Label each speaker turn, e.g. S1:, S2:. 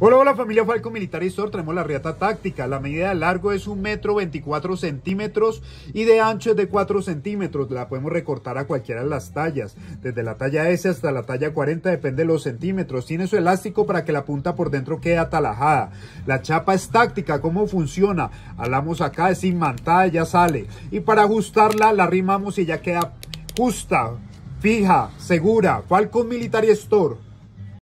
S1: Hola, hola familia Falco Militar Store, tenemos la riata táctica. La medida de largo es un metro 24 centímetros y de ancho es de 4 centímetros. La podemos recortar a cualquiera de las tallas, desde la talla S hasta la talla 40, depende de los centímetros. Tiene su elástico para que la punta por dentro quede atalajada. La chapa es táctica, ¿cómo funciona? Hablamos acá, es inmantada, ya sale. Y para ajustarla la rimamos y ya queda justa, fija, segura. Falcon Militar Store.